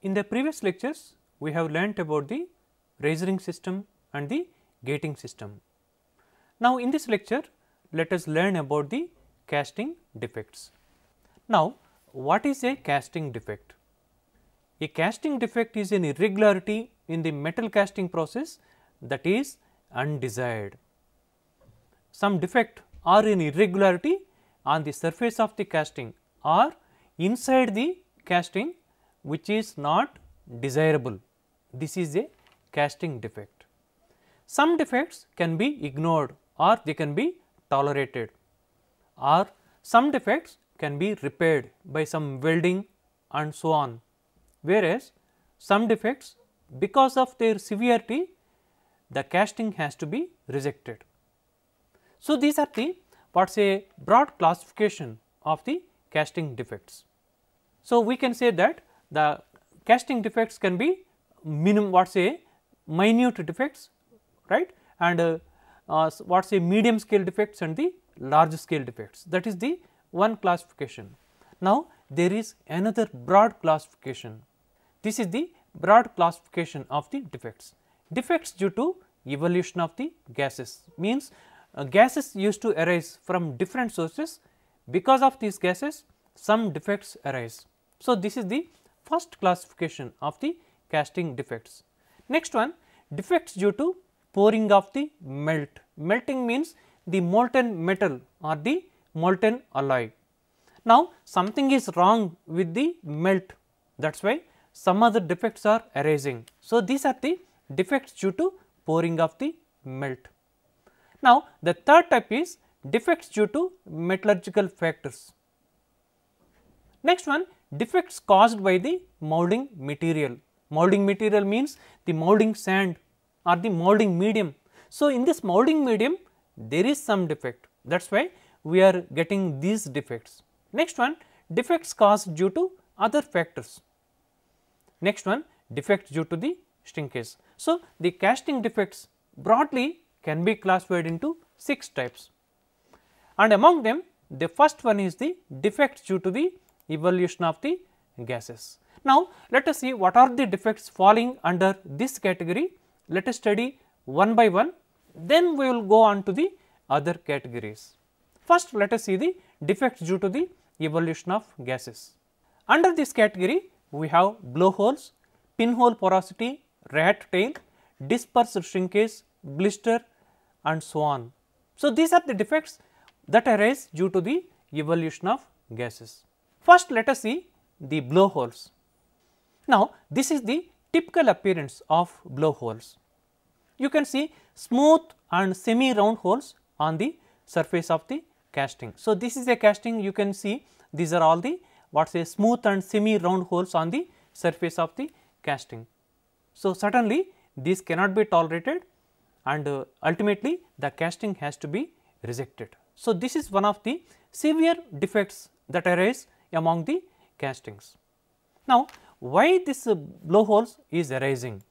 In the previous lectures, we have learnt about the raising system and the gating system. Now, in this lecture, let us learn about the casting defects. Now, what is a casting defect? A casting defect is an irregularity in the metal casting process that is undesired. Some defect or an irregularity on the surface of the casting or inside the casting which is not desirable. This is a casting defect. Some defects can be ignored or they can be tolerated or some defects can be repaired by some welding and so on. Whereas, some defects because of their severity the casting has to be rejected. So, these are the what is a broad classification of the casting defects. So, we can say that the casting defects can be minimum what say minute defects right and uh, uh, what say medium scale defects and the large scale defects that is the one classification. Now, there is another broad classification this is the broad classification of the defects. Defects due to evolution of the gases means uh, gases used to arise from different sources because of these gases some defects arise. So, this is the first classification of the casting defects. Next one defects due to pouring of the melt. Melting means the molten metal or the molten alloy. Now, something is wrong with the melt that is why some other defects are arising. So, these are the defects due to pouring of the melt. Now, the third type is defects due to metallurgical factors. Next one defects caused by the molding material. Molding material means the molding sand or the molding medium. So, in this molding medium there is some defect that is why we are getting these defects. Next one defects caused due to other factors. Next one defects due to the shrinkage. So, the casting defects broadly can be classified into 6 types and among them the first one is the defects due to the evolution of the gases. Now, let us see what are the defects falling under this category. Let us study one by one, then we will go on to the other categories. First, let us see the defects due to the evolution of gases. Under this category, we have blowholes, pinhole porosity, rat tail, dispersed shrinkage, blister and so on. So, these are the defects that arise due to the evolution of gases. First, let us see the blowholes. Now, this is the typical appearance of blowholes. You can see smooth and semi round holes on the surface of the casting. So, this is a casting you can see these are all the what say smooth and semi round holes on the surface of the casting. So, certainly this cannot be tolerated and uh, ultimately the casting has to be rejected. So, this is one of the severe defects that arise among the castings. Now, why this uh, blowholes is arising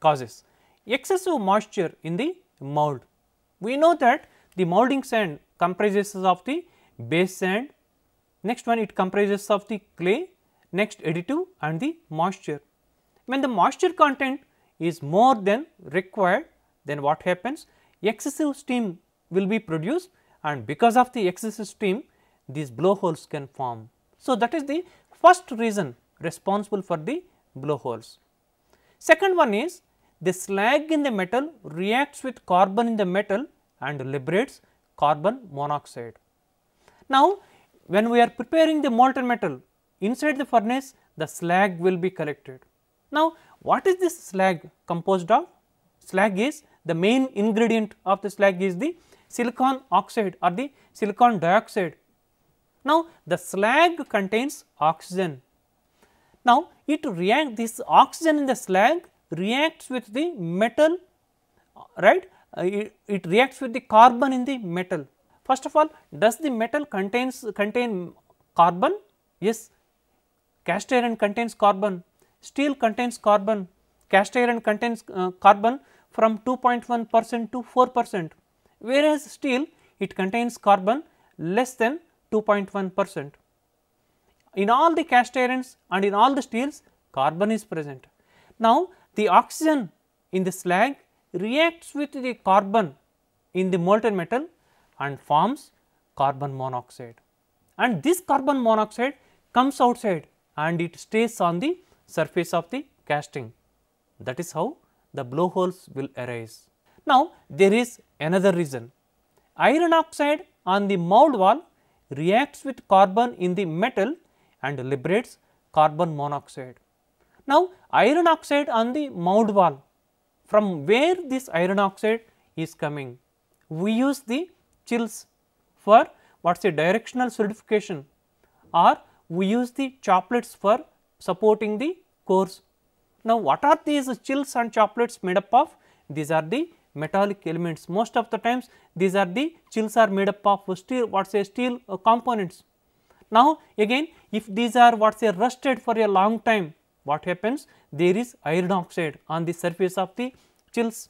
causes excessive moisture in the mold. We know that the molding sand comprises of the base sand, next one it comprises of the clay, next additive and the moisture. When the moisture content is more than required, then what happens? Excessive steam will be produced and because of the excessive steam, these blowholes can form. So, that is the first reason responsible for the blowholes. Second one is the slag in the metal reacts with carbon in the metal and liberates carbon monoxide. Now, when we are preparing the molten metal inside the furnace, the slag will be collected. Now, what is this slag composed of? Slag is the main ingredient of the slag is the silicon oxide or the silicon dioxide now, the slag contains oxygen. Now, it react this oxygen in the slag reacts with the metal right uh, it, it, reacts with the carbon in the metal. First of all does the metal contains contain carbon? Yes, cast iron contains carbon, steel contains carbon, cast iron contains uh, carbon from 2.1 percent to 4 percent, whereas steel it contains carbon less than 2.1 percent. In all the cast irons and in all the steels carbon is present. Now, the oxygen in the slag reacts with the carbon in the molten metal and forms carbon monoxide and this carbon monoxide comes outside and it stays on the surface of the casting. That is how the blowholes will arise. Now, there is another reason. Iron oxide on the mould wall reacts with carbon in the metal and liberates carbon monoxide. Now, iron oxide on the mound wall, from where this iron oxide is coming? We use the chills for what is a directional solidification or we use the choplets for supporting the cores. Now, what are these chills and choplets made up of? These are the metallic elements. Most of the times these are the chills are made up of steel what say steel uh, components. Now, again if these are what say rusted for a long time what happens there is iron oxide on the surface of the chills.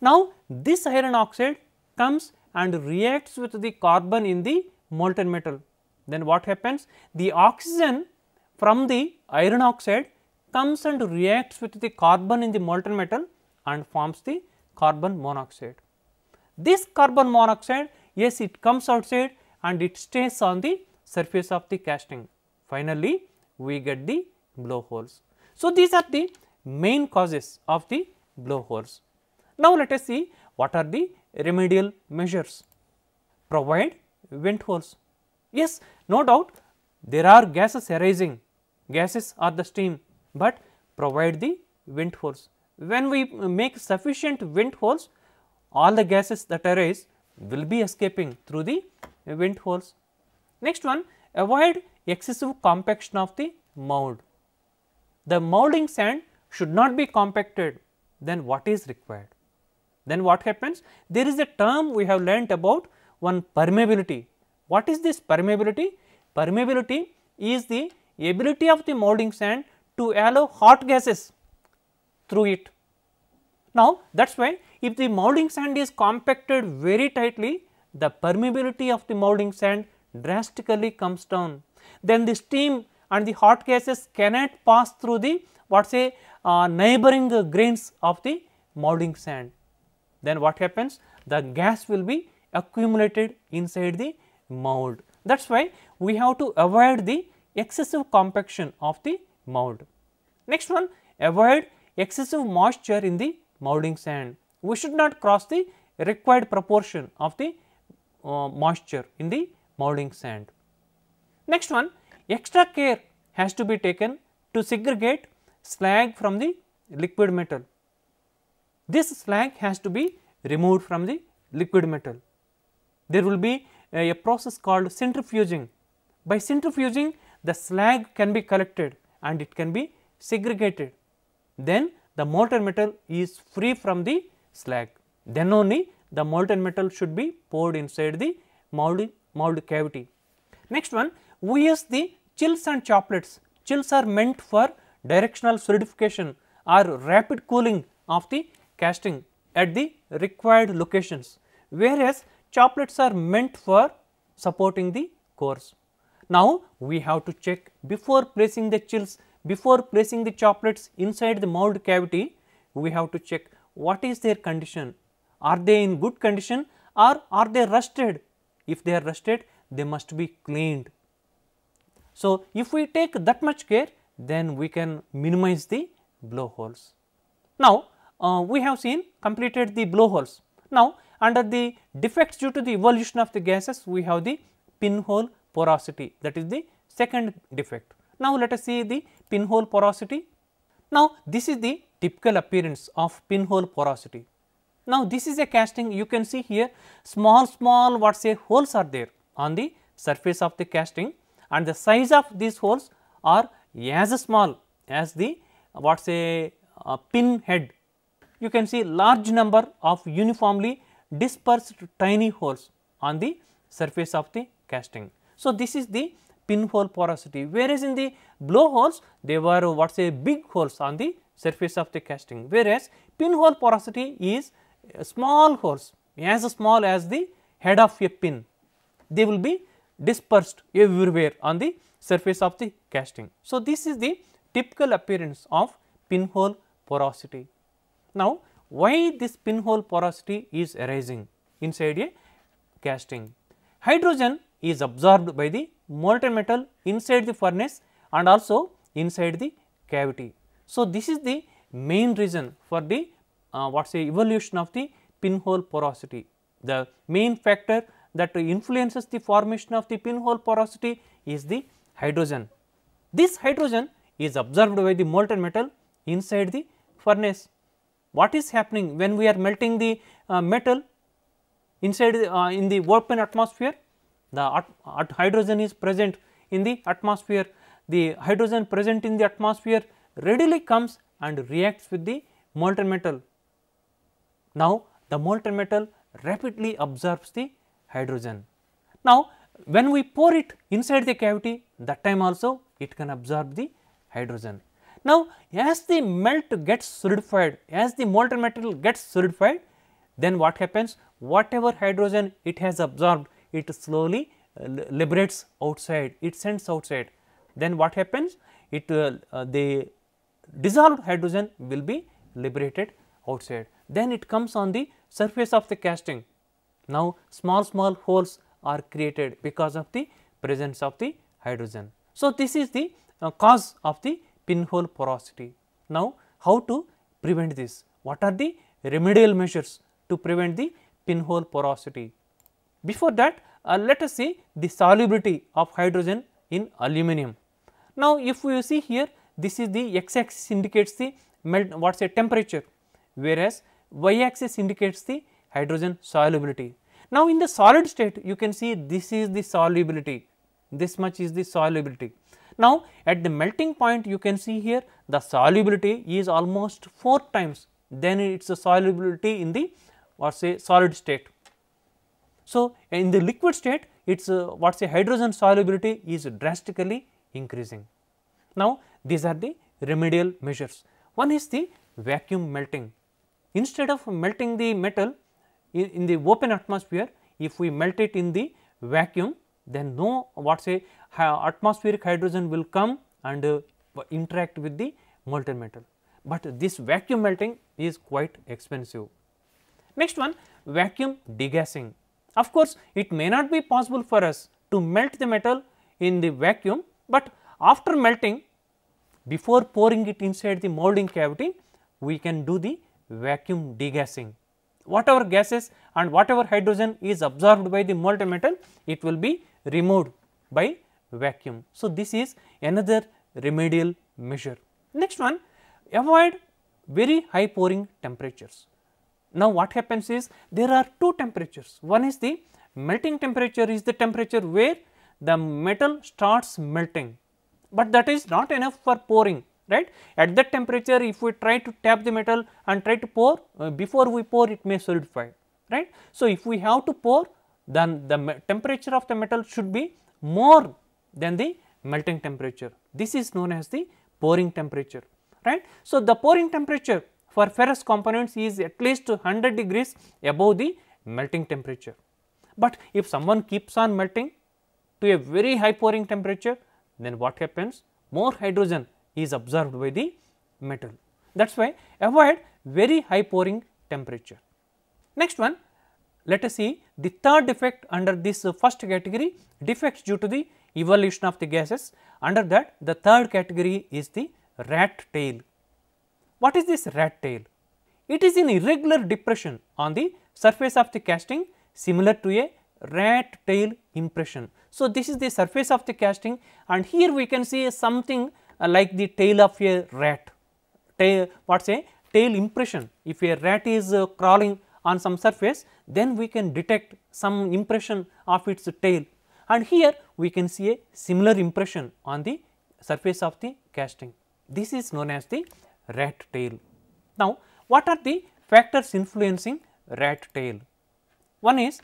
Now, this iron oxide comes and reacts with the carbon in the molten metal. Then what happens? The oxygen from the iron oxide comes and reacts with the carbon in the molten metal and forms the carbon monoxide. This carbon monoxide yes it comes outside and it stays on the surface of the casting. Finally, we get the blowholes. So, these are the main causes of the blowholes. Now, let us see what are the remedial measures. Provide vent holes. Yes, no doubt there are gases arising, gases or the steam, but provide the vent holes when we make sufficient wind holes, all the gases that arise will be escaping through the wind holes. Next one, avoid excessive compaction of the mould. The moulding sand should not be compacted, then what is required? Then what happens? There is a term we have learnt about one permeability. What is this permeability? Permeability is the ability of the moulding sand to allow hot gases through it. Now, that is why if the moulding sand is compacted very tightly, the permeability of the moulding sand drastically comes down. Then the steam and the hot gases cannot pass through the what say uh, neighboring grains of the moulding sand. Then what happens? The gas will be accumulated inside the mould. That is why we have to avoid the excessive compaction of the mould. Next one, avoid excessive moisture in the moulding sand. We should not cross the required proportion of the uh, moisture in the moulding sand. Next one, extra care has to be taken to segregate slag from the liquid metal. This slag has to be removed from the liquid metal. There will be a, a process called centrifuging. By centrifuging, the slag can be collected and it can be segregated then the molten metal is free from the slag. Then only the molten metal should be poured inside the mold, mold cavity. Next one, we use the chills and choplets. Chills are meant for directional solidification or rapid cooling of the casting at the required locations, whereas choplets are meant for supporting the cores. Now, we have to check before placing the chills before placing the chocolates inside the mold cavity, we have to check what is their condition. Are they in good condition or are they rusted? If they are rusted, they must be cleaned. So, if we take that much care, then we can minimize the blowholes. Now, uh, we have seen completed the blowholes. Now, under the defects due to the evolution of the gases, we have the pinhole porosity that is the second defect. Now, let us see the pinhole porosity. Now, this is the typical appearance of pinhole porosity. Now, this is a casting you can see here small small what say holes are there on the surface of the casting and the size of these holes are as small as the what say uh, pin head. You can see large number of uniformly dispersed tiny holes on the surface of the casting. So, this is the pinhole porosity, whereas in the blowholes they were what say big holes on the surface of the casting, whereas pinhole porosity is small holes as small as the head of a pin. They will be dispersed everywhere on the surface of the casting. So, this is the typical appearance of pinhole porosity. Now, why this pinhole porosity is arising inside a casting? Hydrogen is absorbed by the molten metal inside the furnace and also inside the cavity. So, this is the main reason for the uh, what say evolution of the pinhole porosity. The main factor that influences the formation of the pinhole porosity is the hydrogen. This hydrogen is absorbed by the molten metal inside the furnace. What is happening when we are melting the uh, metal inside the, uh, in the open atmosphere? The hydrogen is present in the atmosphere, the hydrogen present in the atmosphere readily comes and reacts with the molten metal. Now, the molten metal rapidly absorbs the hydrogen. Now, when we pour it inside the cavity that time also it can absorb the hydrogen. Now, as the melt gets solidified, as the molten metal gets solidified, then what happens? Whatever hydrogen it has absorbed, it slowly uh, liberates outside, it sends outside. Then what happens? It uh, uh, the dissolved hydrogen will be liberated outside. Then it comes on the surface of the casting. Now, small small holes are created because of the presence of the hydrogen. So, this is the uh, cause of the pinhole porosity. Now, how to prevent this? What are the remedial measures to prevent the pinhole porosity? Before that uh, let us see the solubility of hydrogen in aluminum. Now, if you see here this is the x axis indicates the melt what say temperature whereas, y axis indicates the hydrogen solubility. Now, in the solid state you can see this is the solubility, this much is the solubility. Now, at the melting point you can see here the solubility is almost 4 times than it is a solubility in the what say solid state. So, in the liquid state it is uh, what is a hydrogen solubility is drastically increasing. Now, these are the remedial measures. One is the vacuum melting. Instead of melting the metal in, in the open atmosphere, if we melt it in the vacuum, then no what say atmospheric hydrogen will come and uh, interact with the molten metal, but this vacuum melting is quite expensive. Next one vacuum degassing. Of course, it may not be possible for us to melt the metal in the vacuum, but after melting before pouring it inside the molding cavity, we can do the vacuum degassing. Whatever gases and whatever hydrogen is absorbed by the molten metal, it will be removed by vacuum. So, this is another remedial measure. Next one, avoid very high pouring temperatures. Now, what happens is there are two temperatures. One is the melting temperature is the temperature where the metal starts melting, but that is not enough for pouring right. At that temperature if we try to tap the metal and try to pour uh, before we pour it may solidify right. So, if we have to pour then the temperature of the metal should be more than the melting temperature. This is known as the pouring temperature right. So, the pouring temperature for ferrous components is at least 100 degrees above the melting temperature. But if someone keeps on melting to a very high pouring temperature, then what happens? More hydrogen is absorbed by the metal. That is why avoid very high pouring temperature. Next one, let us see the third defect under this first category defects due to the evolution of the gases. Under that, the third category is the rat tail what is this rat tail? It is an irregular depression on the surface of the casting similar to a rat tail impression. So, this is the surface of the casting and here we can see something uh, like the tail of a rat, tail what is a tail impression. If a rat is uh, crawling on some surface, then we can detect some impression of its tail and here we can see a similar impression on the surface of the casting. This is known as the rat tail. Now, what are the factors influencing rat tail? One is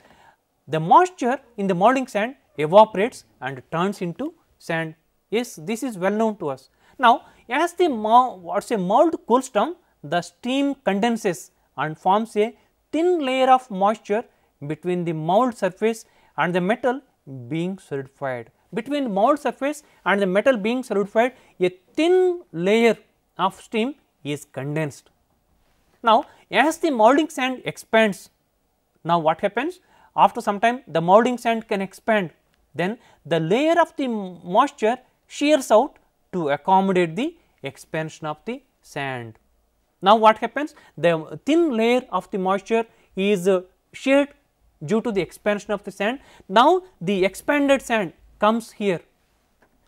the moisture in the molding sand evaporates and turns into sand. Yes, this is well known to us. Now, as the what's a mold cools down, the steam condenses and forms a thin layer of moisture between the mold surface and the metal being solidified. Between mold surface and the metal being solidified, a thin layer of steam is condensed. Now, as the moulding sand expands, now what happens? After some time the moulding sand can expand, then the layer of the moisture shears out to accommodate the expansion of the sand. Now, what happens? The thin layer of the moisture is uh, sheared due to the expansion of the sand. Now, the expanded sand comes here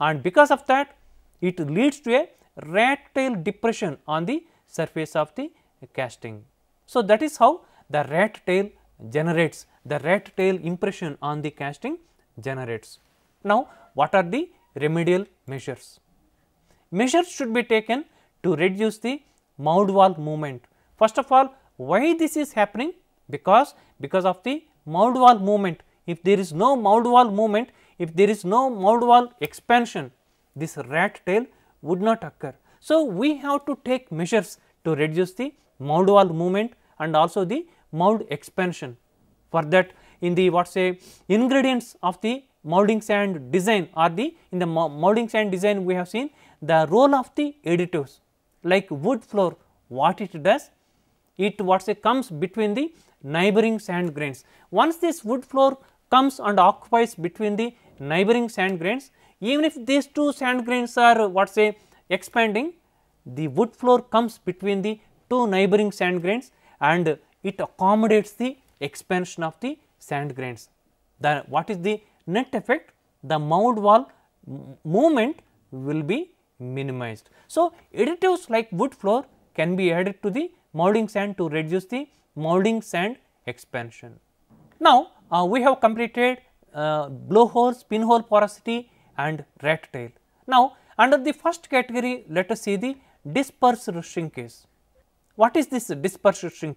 and because of that it leads to a rat tail depression on the surface of the casting. So, that is how the rat tail generates the rat tail impression on the casting generates. Now, what are the remedial measures? Measures should be taken to reduce the mould wall movement. First of all, why this is happening? Because, because of the mould wall movement. If there is no mould wall movement, if there is no mound wall expansion, this rat tail would not occur. So, we have to take measures to reduce the mould wall movement and also the mould expansion. For that in the what say ingredients of the moulding sand design or the in the moulding sand design we have seen the role of the additives like wood floor what it does it what say comes between the neighboring sand grains. Once this wood floor comes and occupies between the neighboring sand grains even if these two sand grains are what say expanding, the wood floor comes between the two neighboring sand grains and it accommodates the expansion of the sand grains. The what is the net effect? The mound wall movement will be minimized. So, additives like wood floor can be added to the molding sand to reduce the molding sand expansion. Now, uh, we have completed uh, blowhole, spin hole porosity, and rat tail. Now, under the first category, let us see the dispersed shrinkage. What is this dispersed rushing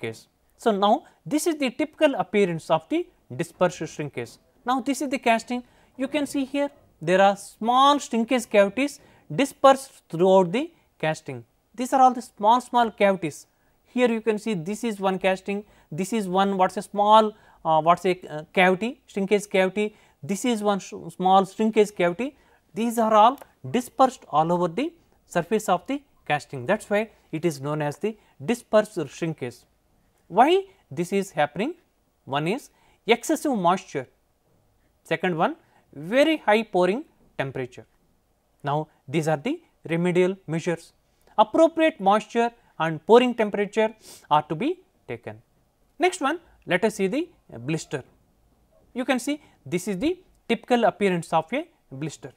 So, now this is the typical appearance of the dispersed shrinkage. Now, this is the casting you can see here there are small shrinkage cavities dispersed throughout the casting. These are all the small small cavities here you can see this is one casting, this is one what is a small uh, what is a uh, cavity shrinkage cavity, this is one small shrinkage cavity. These are all dispersed all over the surface of the casting that is why it is known as the dispersed shrinkage. Why this is happening? One is excessive moisture, second one very high pouring temperature. Now, these are the remedial measures. Appropriate moisture and pouring temperature are to be taken. Next one, let us see the blister you can see this is the typical appearance of a blister.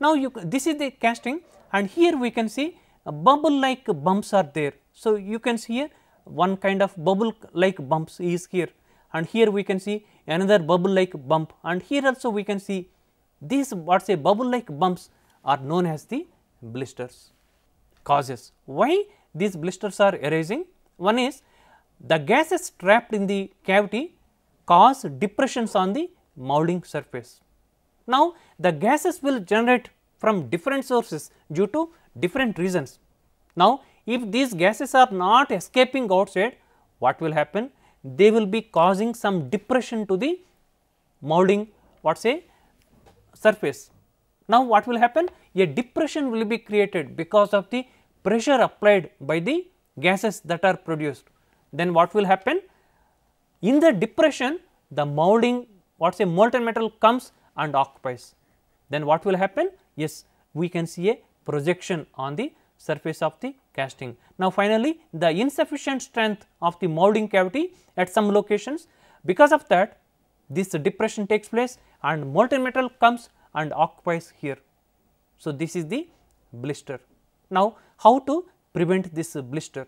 Now, you this is the casting and here we can see bubble like bumps are there. So, you can see here one kind of bubble like bumps is here and here we can see another bubble like bump and here also we can see these what say bubble like bumps are known as the blisters causes. Why these blisters are arising? One is the gases trapped in the cavity cause depressions on the moulding surface. Now, the gases will generate from different sources due to different reasons. Now, if these gases are not escaping outside, what will happen? They will be causing some depression to the moulding what say surface. Now, what will happen? A depression will be created because of the pressure applied by the gases that are produced. Then what will happen? In the depression, the molding what is a molten metal comes and occupies. Then what will happen? Yes, we can see a projection on the surface of the casting. Now, finally, the insufficient strength of the molding cavity at some locations because of that this depression takes place and molten metal comes and occupies here. So, this is the blister. Now, how to prevent this blister?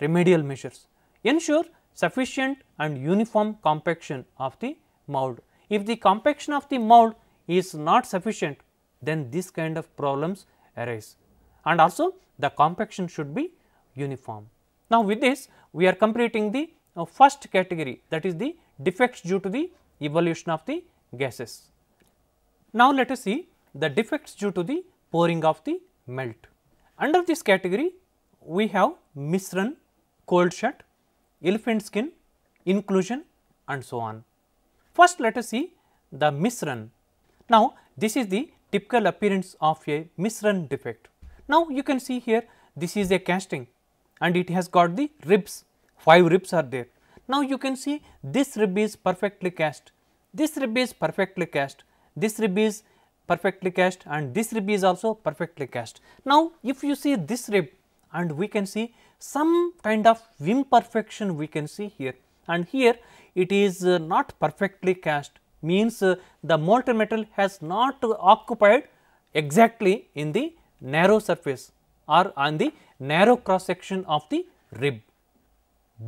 Remedial measures. Ensure sufficient and uniform compaction of the mould. If the compaction of the mould is not sufficient, then this kind of problems arise and also the compaction should be uniform. Now, with this we are completing the uh, first category that is the defects due to the evolution of the gases. Now, let us see the defects due to the pouring of the melt. Under this category, we have misrun, cold shut, elephant skin, inclusion and so on. First let us see the misrun. Now this is the typical appearance of a misrun defect. Now you can see here this is a casting and it has got the ribs, 5 ribs are there. Now you can see this rib is perfectly cast, this rib is perfectly cast, this rib is perfectly cast and this rib is also perfectly cast. Now if you see this rib and we can see some kind of imperfection we can see here and here it is uh, not perfectly cast means uh, the molten metal has not uh, occupied exactly in the narrow surface or on the narrow cross section of the rib.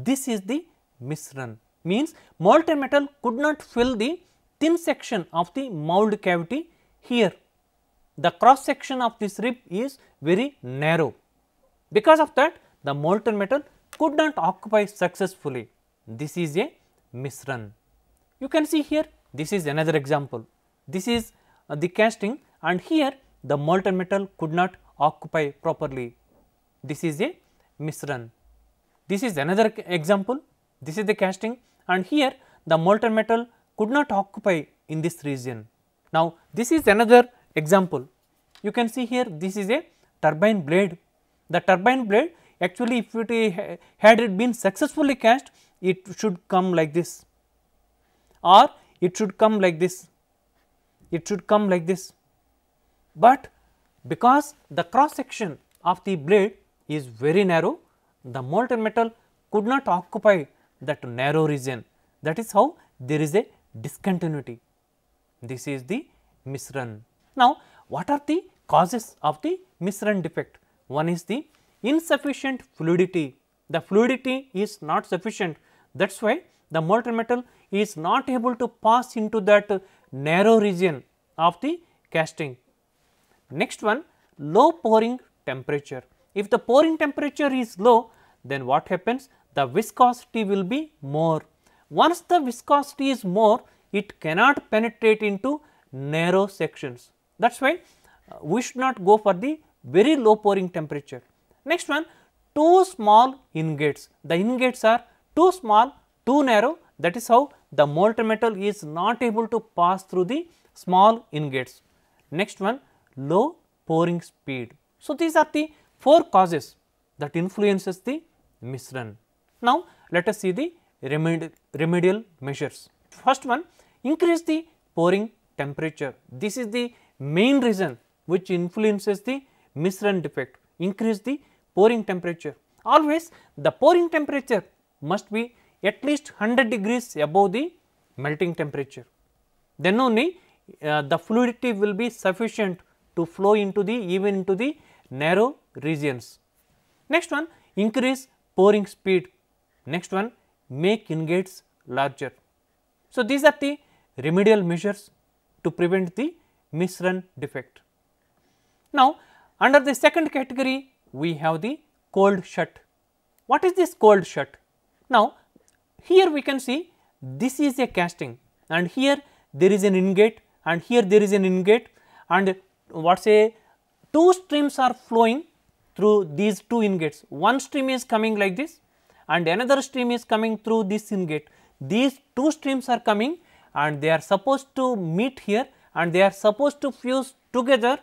This is the misrun means molten metal could not fill the thin section of the mould cavity here. The cross section of this rib is very narrow. Because of that the molten metal could not occupy successfully. This is a misrun. You can see here this is another example. This is uh, the casting and here the molten metal could not occupy properly. This is a misrun. This is another example. This is the casting and here the molten metal could not occupy in this region. Now, this is another example. You can see here this is a turbine blade. The turbine blade actually if it had it been successfully cached it should come like this or it should come like this, it should come like this. But because the cross section of the blade is very narrow, the molten metal could not occupy that narrow region. That is how there is a discontinuity. This is the misrun. Now, what are the causes of the misrun defect? One is the insufficient fluidity. The fluidity is not sufficient that is why the molten metal is not able to pass into that narrow region of the casting. Next one low pouring temperature. If the pouring temperature is low then what happens the viscosity will be more. Once the viscosity is more it cannot penetrate into narrow sections. That is why uh, we should not go for the very low pouring temperature. Next one, two small ingots. The ingots are too small, too narrow. That is how the molten metal is not able to pass through the small ingots. Next one, low pouring speed. So, these are the four causes that influences the misrun. Now, let us see the remedi remedial measures. First one, increase the pouring temperature. This is the main reason which influences the misrun defect. Increase the pouring temperature. Always the pouring temperature must be at least 100 degrees above the melting temperature. Then only uh, the fluidity will be sufficient to flow into the even into the narrow regions. Next one increase pouring speed, next one make ingots larger. So, these are the remedial measures to prevent the misrun defect. Now, under the second category we have the cold shut. What is this cold shut? Now, here we can see this is a casting and here there is an ingate, and here there is an ingate, and what say two streams are flowing through these two ingates. One stream is coming like this and another stream is coming through this ingate. These two streams are coming and they are supposed to meet here and they are supposed to fuse together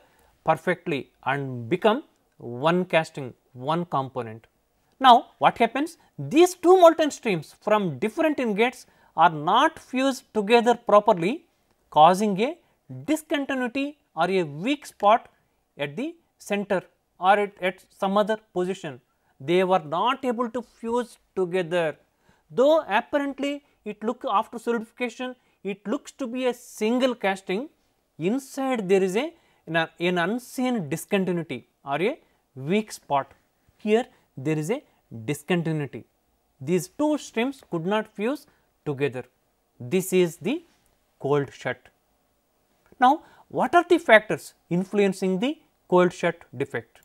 perfectly and become one casting, one component. Now, what happens? These two molten streams from different ingots are not fused together properly causing a discontinuity or a weak spot at the center or at, at some other position. They were not able to fuse together. Though apparently it look after solidification, it looks to be a single casting, inside there is a an, an unseen discontinuity or a weak spot. Here there is a discontinuity. These two streams could not fuse together. This is the cold shut. Now, what are the factors influencing the cold shut defect?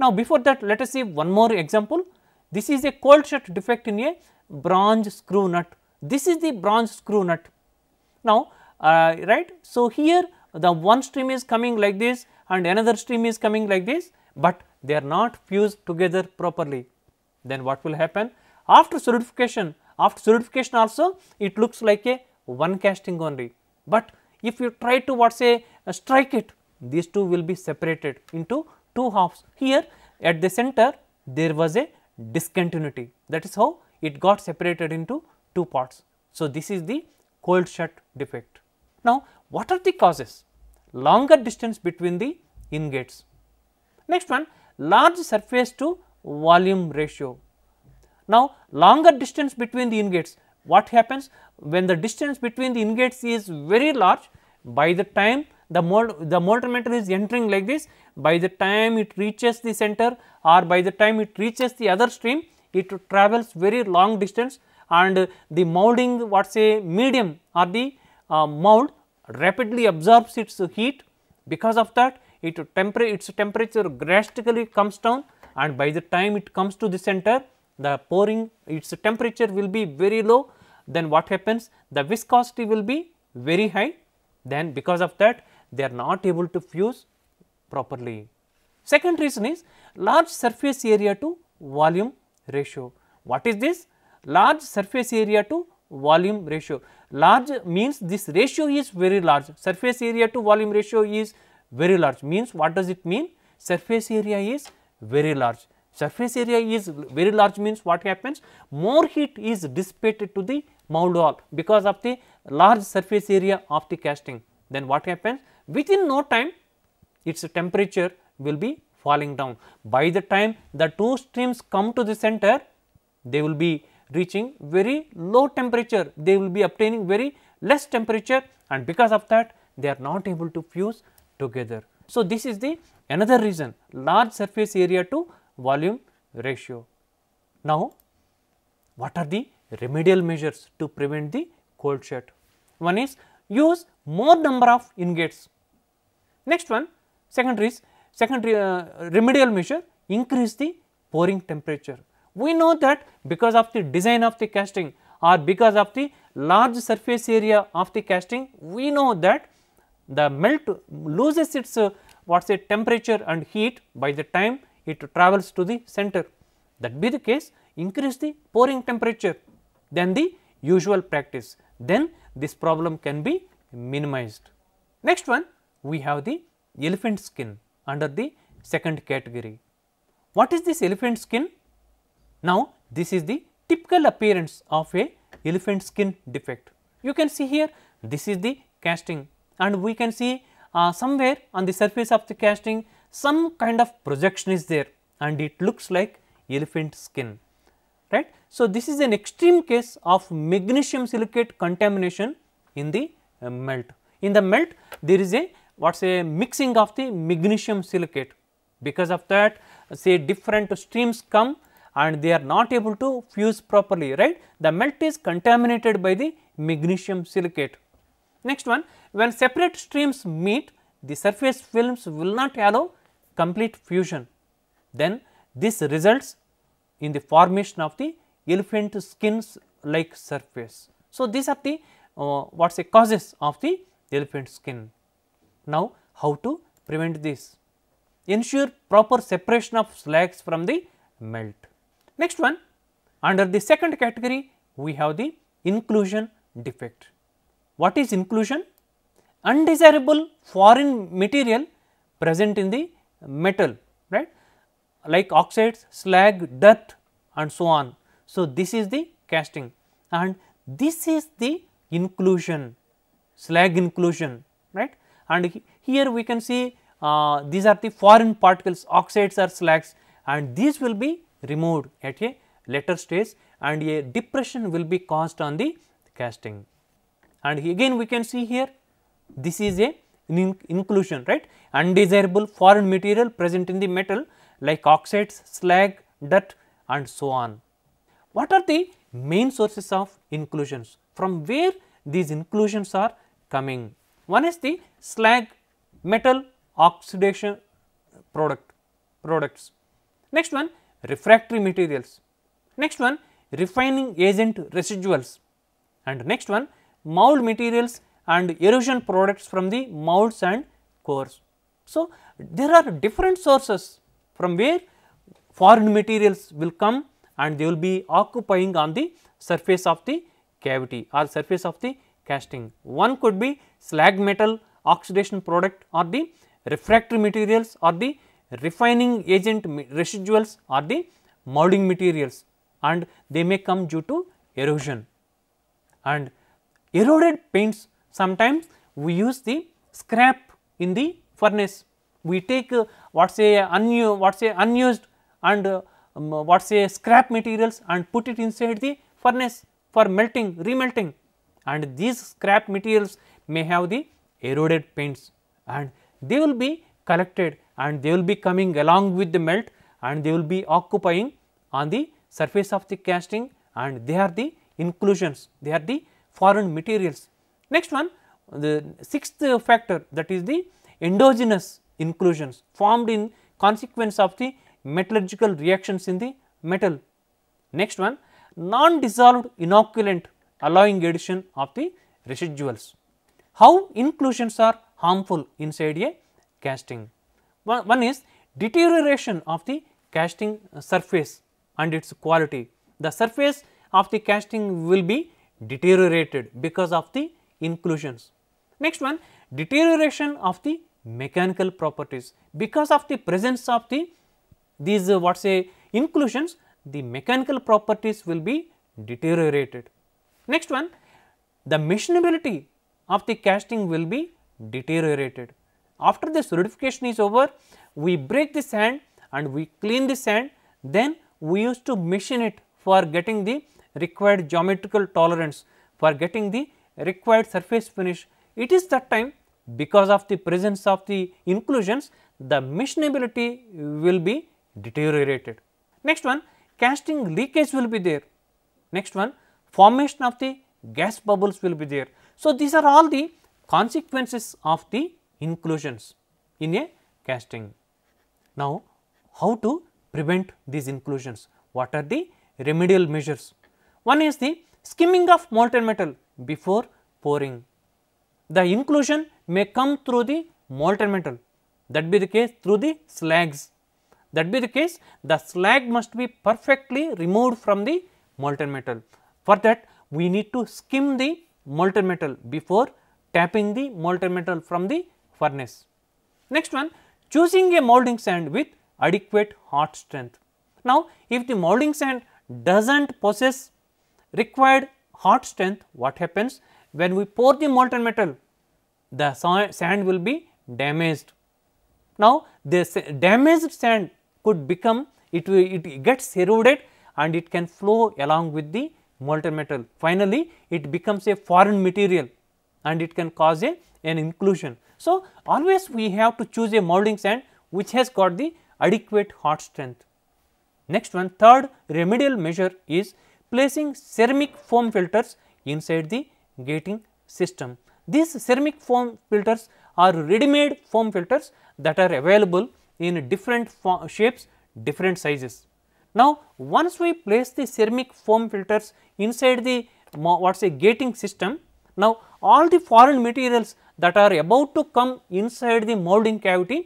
Now, before that let us see one more example. This is a cold shut defect in a bronze screw nut. This is the bronze screw nut. Now, uh, right. So, here the one stream is coming like this and another stream is coming like this, but they are not fused together properly. Then what will happen? After solidification, after solidification also it looks like a one casting only. But if you try to what say uh, strike it, these two will be separated into two halves. Here at the center there was a discontinuity that is how it got separated into two parts. So, this is the cold shut defect. Now, what are the causes? Longer distance between the ingates. Next one large surface to volume ratio. Now, longer distance between the ingots what happens when the distance between the ingots is very large by the time the, mold, the molten metal is entering like this by the time it reaches the center or by the time it reaches the other stream it travels very long distance and the molding what say medium or the uh, mold rapidly absorbs its heat because of that it tempera its temperature drastically comes down and by the time it comes to the center the pouring its temperature will be very low then what happens the viscosity will be very high then because of that they are not able to fuse properly. Second reason is large surface area to volume ratio. What is this? Large surface area to volume ratio. Large means this ratio is very large surface area to volume ratio is very large means what does it mean? Surface area is very large. Surface area is very large means what happens? More heat is dissipated to the mould wall because of the large surface area of the casting. Then what happens? Within no time its temperature will be falling down. By the time the two streams come to the center, they will be reaching very low temperature, they will be obtaining very less temperature and because of that they are not able to fuse together. So, this is the another reason large surface area to volume ratio. Now, what are the remedial measures to prevent the cold shut? One is use more number of ingots. Next one secondary is secondary uh, remedial measure increase the pouring temperature. We know that because of the design of the casting or because of the large surface area of the casting, we know that the melt loses its uh, what say temperature and heat by the time it travels to the center. That be the case increase the pouring temperature than the usual practice then this problem can be minimized. Next one we have the elephant skin under the second category. What is this elephant skin? Now, this is the typical appearance of a elephant skin defect. You can see here this is the casting and we can see uh, somewhere on the surface of the casting some kind of projection is there and it looks like elephant skin right. So, this is an extreme case of magnesium silicate contamination in the uh, melt. In the melt there is a what is a mixing of the magnesium silicate because of that say different streams come and they are not able to fuse properly right. The melt is contaminated by the magnesium silicate. Next one when separate streams meet, the surface films will not allow complete fusion. Then this results in the formation of the elephant skins like surface. So, these are the uh, what is the causes of the elephant skin. Now, how to prevent this? Ensure proper separation of slags from the melt. Next one, under the second category, we have the inclusion defect. What is inclusion? undesirable foreign material present in the metal, right, like oxides, slag, dirt and so on. So, this is the casting and this is the inclusion, slag inclusion, right. And here we can see uh, these are the foreign particles, oxides or slags and these will be removed at a later stage and a depression will be caused on the casting. And again we can see here this is a inclusion right undesirable foreign material present in the metal like oxides, slag, dirt and so on. What are the main sources of inclusions from where these inclusions are coming? One is the slag metal oxidation product products. Next one refractory materials. Next one refining agent residuals and next one mold materials and erosion products from the moulds and cores. So, there are different sources from where foreign materials will come and they will be occupying on the surface of the cavity or surface of the casting. One could be slag metal oxidation product or the refractory materials or the refining agent residuals or the moulding materials and they may come due to erosion. And eroded paints Sometimes we use the scrap in the furnace. We take uh, what say what say unused and uh, um, what say scrap materials and put it inside the furnace for melting, remelting and these scrap materials may have the eroded paints and they will be collected and they will be coming along with the melt and they will be occupying on the surface of the casting and they are the inclusions, they are the foreign materials Next one the sixth factor that is the endogenous inclusions formed in consequence of the metallurgical reactions in the metal. Next one non dissolved inoculant allowing addition of the residuals. How inclusions are harmful inside a casting? One, one is deterioration of the casting surface and its quality. The surface of the casting will be deteriorated because of the inclusions. Next one deterioration of the mechanical properties because of the presence of the these uh, what say inclusions the mechanical properties will be deteriorated. Next one the machinability of the casting will be deteriorated. After the solidification is over we break the sand and we clean the sand then we used to machine it for getting the required geometrical tolerance for getting the required surface finish, it is that time because of the presence of the inclusions, the machinability will be deteriorated. Next one, casting leakage will be there. Next one, formation of the gas bubbles will be there. So, these are all the consequences of the inclusions in a casting. Now, how to prevent these inclusions? What are the remedial measures? One is the skimming of molten metal before pouring. The inclusion may come through the molten metal that be the case through the slags that be the case the slag must be perfectly removed from the molten metal. For that we need to skim the molten metal before tapping the molten metal from the furnace. Next one choosing a molding sand with adequate hot strength. Now, if the molding sand does not possess required hot strength what happens when we pour the molten metal the sand will be damaged. Now, this damaged sand could become it will it gets eroded and it can flow along with the molten metal. Finally, it becomes a foreign material and it can cause a an inclusion. So, always we have to choose a molding sand which has got the adequate hot strength. Next one, third remedial measure is placing ceramic foam filters inside the gating system. These ceramic foam filters are ready made foam filters that are available in different shapes, different sizes. Now, once we place the ceramic foam filters inside the what is a gating system, now all the foreign materials that are about to come inside the molding cavity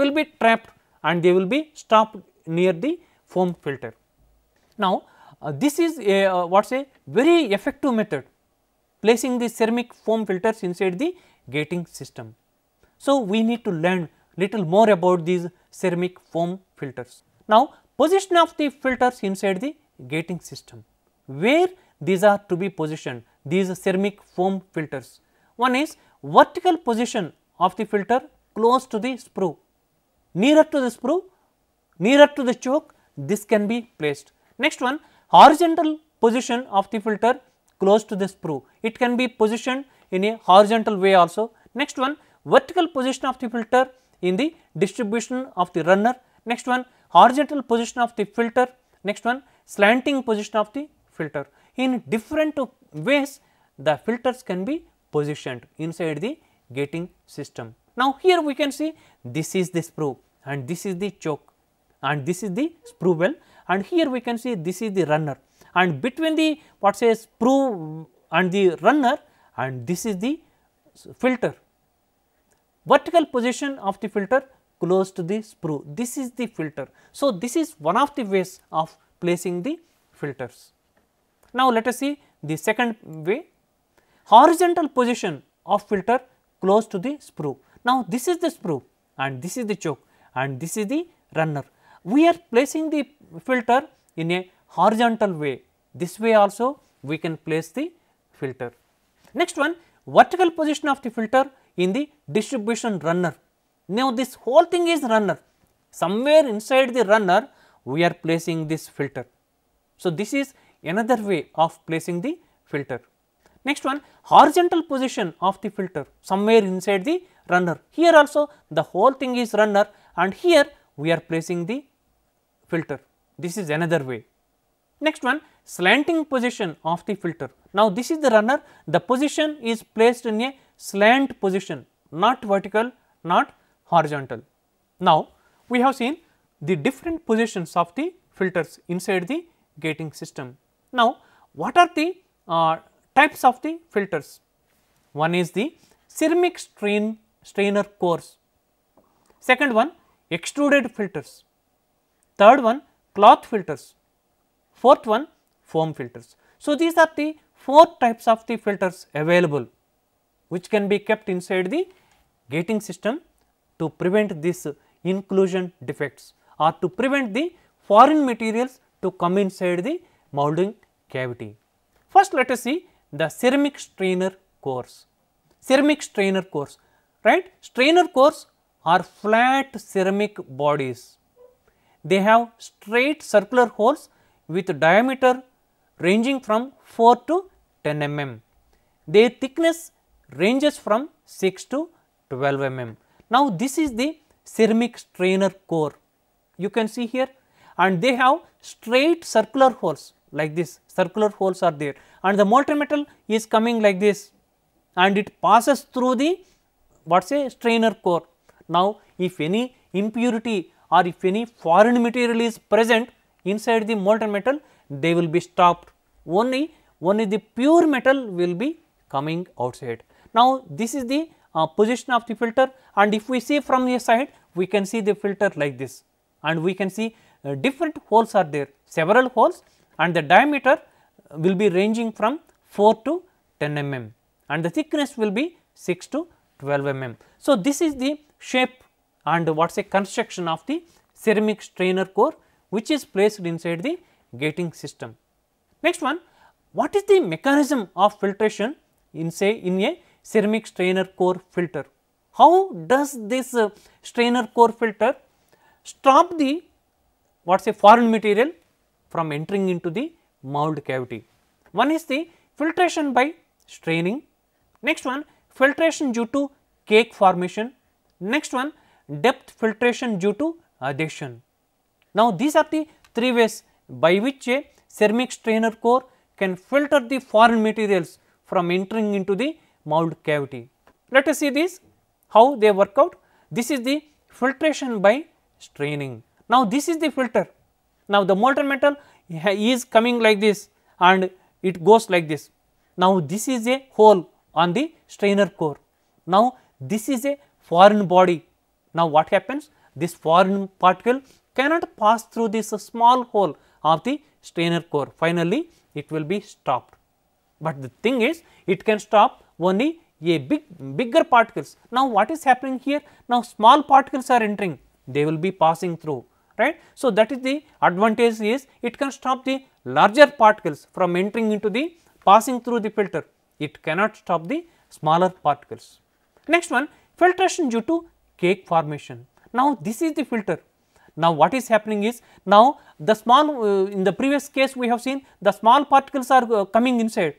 will be trapped and they will be stopped near the foam filter. Now, uh, this is a uh, what say very effective method placing the ceramic foam filters inside the gating system. So, we need to learn little more about these ceramic foam filters. Now, position of the filters inside the gating system, where these are to be positioned these ceramic foam filters. One is vertical position of the filter close to the sprue, nearer to the sprue, nearer to the choke this can be placed. Next one horizontal position of the filter close to the sprue. It can be positioned in a horizontal way also. Next one vertical position of the filter in the distribution of the runner. Next one horizontal position of the filter. Next one slanting position of the filter. In different ways the filters can be positioned inside the gating system. Now, here we can see this is the sprue and this is the choke and this is the sprue well and here we can see this is the runner and between the what says prove and the runner and this is the filter. Vertical position of the filter close to the sprue. This is the filter. So, this is one of the ways of placing the filters. Now, let us see the second way horizontal position of filter close to the sprue. Now, this is the sprue and this is the choke and this is the runner. We are placing the filter in a horizontal way. This way also we can place the filter. Next one vertical position of the filter in the distribution runner. Now, this whole thing is runner somewhere inside the runner we are placing this filter. So, this is another way of placing the filter. Next one horizontal position of the filter somewhere inside the runner. Here also the whole thing is runner and here we are placing the filter. This is another way. Next one slanting position of the filter. Now, this is the runner, the position is placed in a slant position, not vertical, not horizontal. Now, we have seen the different positions of the filters inside the gating system. Now, what are the uh, types of the filters? One is the ceramic strain strainer cores, second one extruded filters, third one cloth filters. Fourth one foam filters. So, these are the four types of the filters available which can be kept inside the gating system to prevent this inclusion defects or to prevent the foreign materials to come inside the moulding cavity. First let us see the ceramic strainer cores, ceramic strainer cores, right. Strainer cores are flat ceramic bodies they have straight circular holes with diameter ranging from 4 to 10 mm. Their thickness ranges from 6 to 12 mm. Now, this is the ceramic strainer core you can see here and they have straight circular holes like this circular holes are there and the molten metal is coming like this and it passes through the what's a strainer core. Now, if any impurity or if any foreign material is present inside the molten metal, they will be stopped. Only, only the pure metal will be coming outside. Now, this is the uh, position of the filter and if we see from this side, we can see the filter like this and we can see uh, different holes are there, several holes and the diameter will be ranging from 4 to 10 mm and the thickness will be 6 to 12 mm. So, this is the shape and what is a construction of the ceramic strainer core which is placed inside the gating system. Next one, what is the mechanism of filtration in say in a ceramic strainer core filter? How does this uh, strainer core filter stop the what is a foreign material from entering into the mould cavity? One is the filtration by straining, next one filtration due to cake formation, next one depth filtration due to adhesion. Now, these are the three ways by which a ceramic strainer core can filter the foreign materials from entering into the mould cavity. Let us see this how they work out. This is the filtration by straining. Now, this is the filter. Now, the molten metal is coming like this and it goes like this. Now, this is a hole on the strainer core. Now, this is a foreign body now, what happens? This foreign particle cannot pass through this small hole of the strainer core. Finally, it will be stopped. But the thing is, it can stop only a big bigger particles. Now, what is happening here? Now, small particles are entering, they will be passing through, right. So, that is the advantage is it can stop the larger particles from entering into the passing through the filter. It cannot stop the smaller particles. Next one, filtration due to cake formation. Now, this is the filter. Now, what is happening is now the small uh, in the previous case we have seen the small particles are uh, coming inside.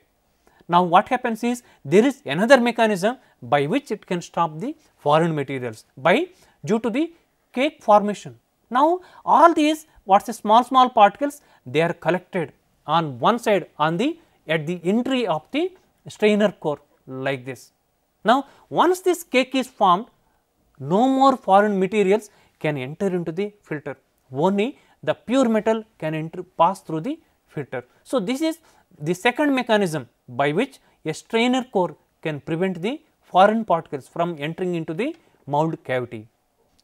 Now, what happens is there is another mechanism by which it can stop the foreign materials by due to the cake formation. Now, all these what is the small small particles they are collected on one side on the at the entry of the strainer core like this. Now, once this cake is formed no more foreign materials can enter into the filter, only the pure metal can enter pass through the filter. So, this is the second mechanism by which a strainer core can prevent the foreign particles from entering into the mould cavity.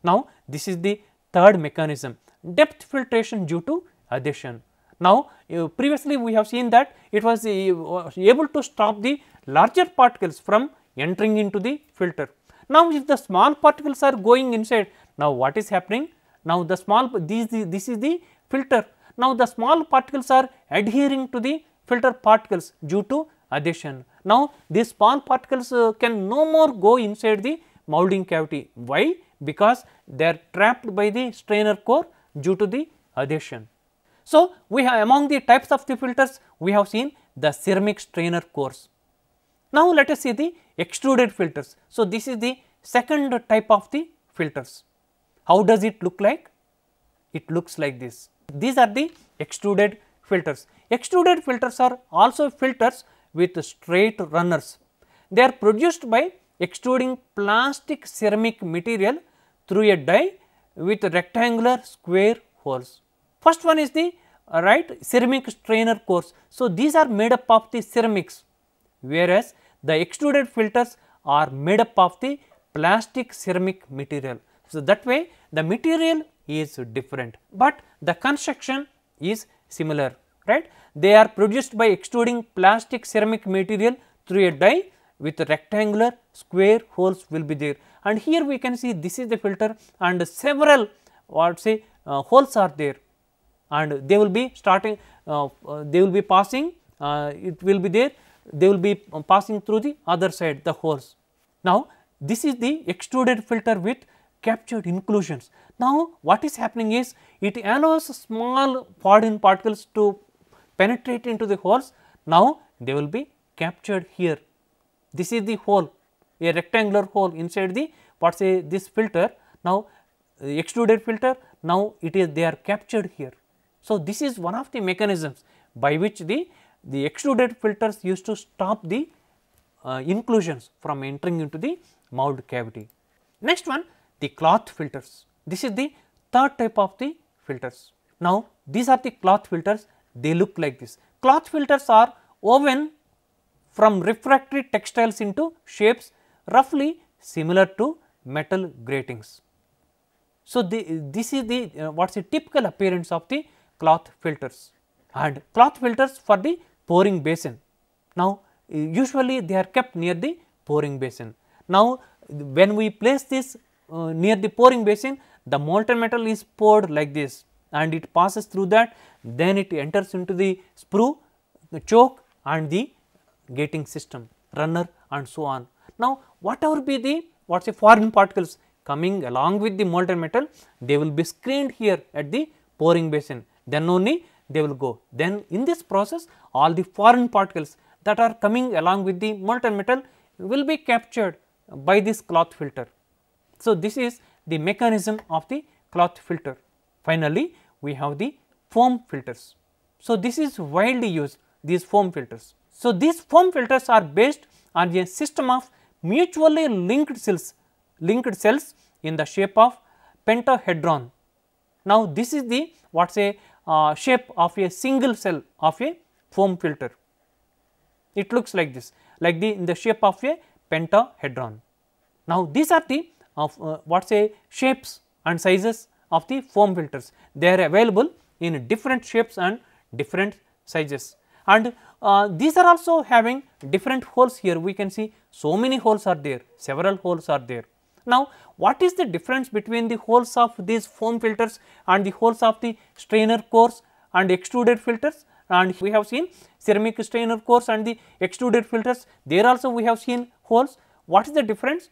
Now, this is the third mechanism depth filtration due to adhesion. Now, uh, previously we have seen that it was uh, able to stop the larger particles from entering into the filter, now, if the small particles are going inside, now what is happening? Now, the small this this is the filter. Now, the small particles are adhering to the filter particles due to adhesion. Now, these small particles uh, can no more go inside the moulding cavity. Why? Because they are trapped by the strainer core due to the adhesion. So, we have among the types of the filters, we have seen the ceramic strainer cores. Now, let us see the extruded filters. So, this is the second type of the filters. How does it look like? It looks like this. These are the extruded filters. Extruded filters are also filters with straight runners. They are produced by extruding plastic ceramic material through a die with rectangular square holes. First one is the right ceramic strainer course. So, these are made up of the ceramics whereas the extruded filters are made up of the plastic ceramic material. So, that way the material is different, but the construction is similar right. They are produced by extruding plastic ceramic material through a die with rectangular square holes will be there and here we can see this is the filter and several what say uh, holes are there and they will be starting uh, uh, they will be passing uh, it will be there they will be passing through the other side the holes. Now, this is the extruded filter with captured inclusions. Now, what is happening is it allows small foreign particles to penetrate into the holes. Now, they will be captured here. This is the hole, a rectangular hole inside the what say this filter. Now, extruded filter, now it is they are captured here. So, this is one of the mechanisms by which the the extruded filters used to stop the uh, inclusions from entering into the mould cavity. Next one the cloth filters. This is the third type of the filters. Now, these are the cloth filters they look like this. Cloth filters are woven from refractory textiles into shapes roughly similar to metal gratings. So, the, this is the uh, what is the typical appearance of the cloth filters and cloth filters for the pouring basin. Now, usually they are kept near the pouring basin. Now, when we place this uh, near the pouring basin, the molten metal is poured like this and it passes through that, then it enters into the sprue, the choke and the gating system, runner and so on. Now, whatever be the what say foreign particles coming along with the molten metal, they will be screened here at the pouring basin, then only they will go. Then in this process all the foreign particles that are coming along with the molten metal will be captured by this cloth filter. So, this is the mechanism of the cloth filter. Finally, we have the foam filters. So, this is widely used these foam filters. So, these foam filters are based on a system of mutually linked cells linked cells in the shape of pentahedron. Now, this is the what is a uh, shape of a single cell of a foam filter. It looks like this like the in the shape of a pentahedron. Now, these are the of uh, uh, what say shapes and sizes of the foam filters. They are available in different shapes and different sizes and uh, these are also having different holes here we can see so many holes are there several holes are there now, what is the difference between the holes of these foam filters and the holes of the strainer cores and extruded filters? And we have seen ceramic strainer cores and the extruded filters, there also we have seen holes. What is the difference?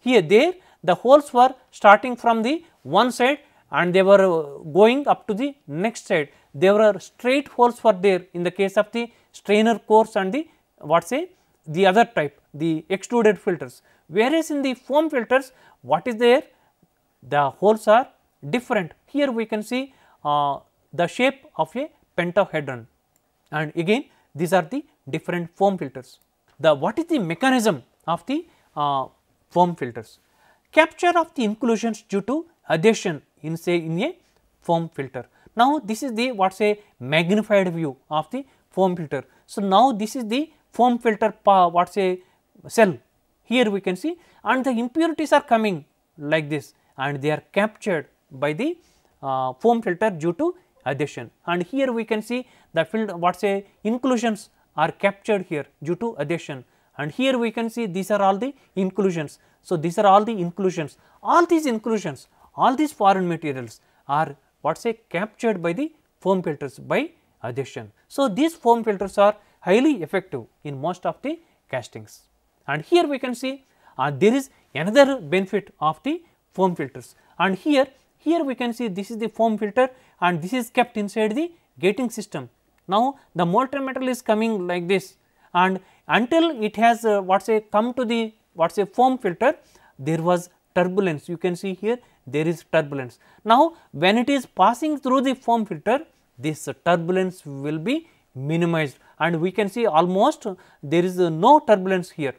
Here, there the holes were starting from the one side and they were uh, going up to the next side. There were straight holes were there in the case of the strainer cores and the what say the other type the extruded filters. Whereas, in the foam filters, what is there? The holes are different. Here we can see uh, the shape of a pentahedron and again these are the different foam filters. The what is the mechanism of the uh, foam filters? Capture of the inclusions due to adhesion in say in a foam filter. Now, this is the what is a magnified view of the foam filter. So, now this is the foam filter what is a cell here we can see and the impurities are coming like this and they are captured by the uh, foam filter due to adhesion. And here we can see the field what say inclusions are captured here due to adhesion and here we can see these are all the inclusions. So, these are all the inclusions, all these inclusions, all these foreign materials are what say captured by the foam filters by adhesion. So, these foam filters are highly effective in most of the castings. And here we can see uh, there is another benefit of the foam filters and here here we can see this is the foam filter and this is kept inside the gating system. Now, the molten metal is coming like this and until it has uh, what say come to the what say foam filter there was turbulence you can see here there is turbulence. Now, when it is passing through the foam filter this uh, turbulence will be minimized and we can see almost uh, there is no turbulence here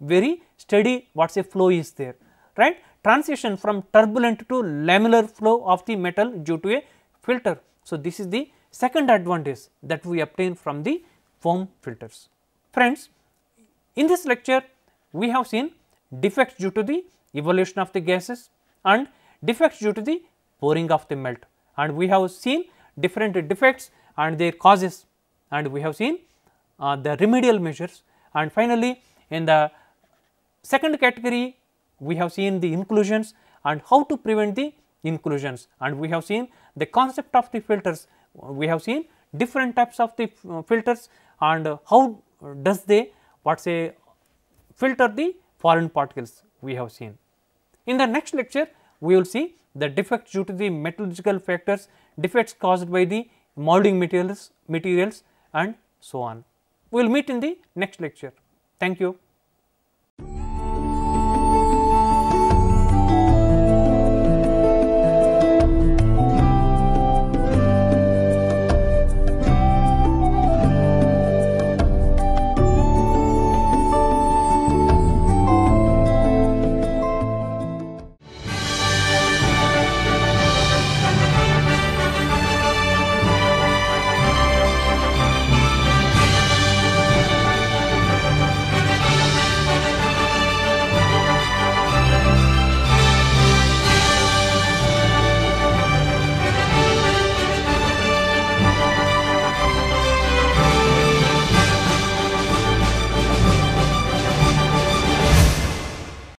very steady what say flow is there right transition from turbulent to lamellar flow of the metal due to a filter. So, this is the second advantage that we obtain from the foam filters. Friends, in this lecture we have seen defects due to the evolution of the gases and defects due to the pouring of the melt and we have seen different defects and their causes and we have seen uh, the remedial measures and finally, in the Second category we have seen the inclusions and how to prevent the inclusions and we have seen the concept of the filters. We have seen different types of the uh, filters and how does they what say filter the foreign particles we have seen. In the next lecture we will see the defects due to the metallurgical factors, defects caused by the molding materials, materials and so on. We will meet in the next lecture. Thank you.